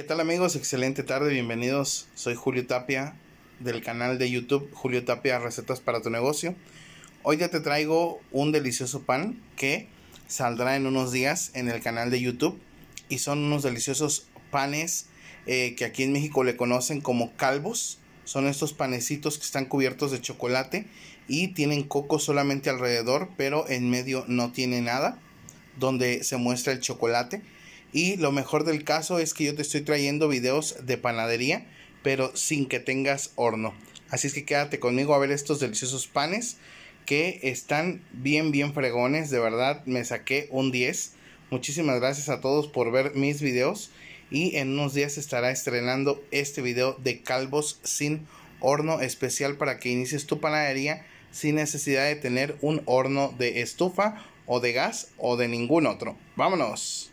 ¿Qué tal amigos? Excelente tarde, bienvenidos. Soy Julio Tapia del canal de YouTube Julio Tapia Recetas para tu negocio. Hoy ya te traigo un delicioso pan que saldrá en unos días en el canal de YouTube y son unos deliciosos panes eh, que aquí en México le conocen como calvos. Son estos panecitos que están cubiertos de chocolate y tienen coco solamente alrededor, pero en medio no tiene nada, donde se muestra el chocolate. Y lo mejor del caso es que yo te estoy trayendo videos de panadería, pero sin que tengas horno. Así es que quédate conmigo a ver estos deliciosos panes que están bien, bien fregones. De verdad, me saqué un 10. Muchísimas gracias a todos por ver mis videos. Y en unos días estará estrenando este video de calvos sin horno especial para que inicies tu panadería sin necesidad de tener un horno de estufa o de gas o de ningún otro. Vámonos.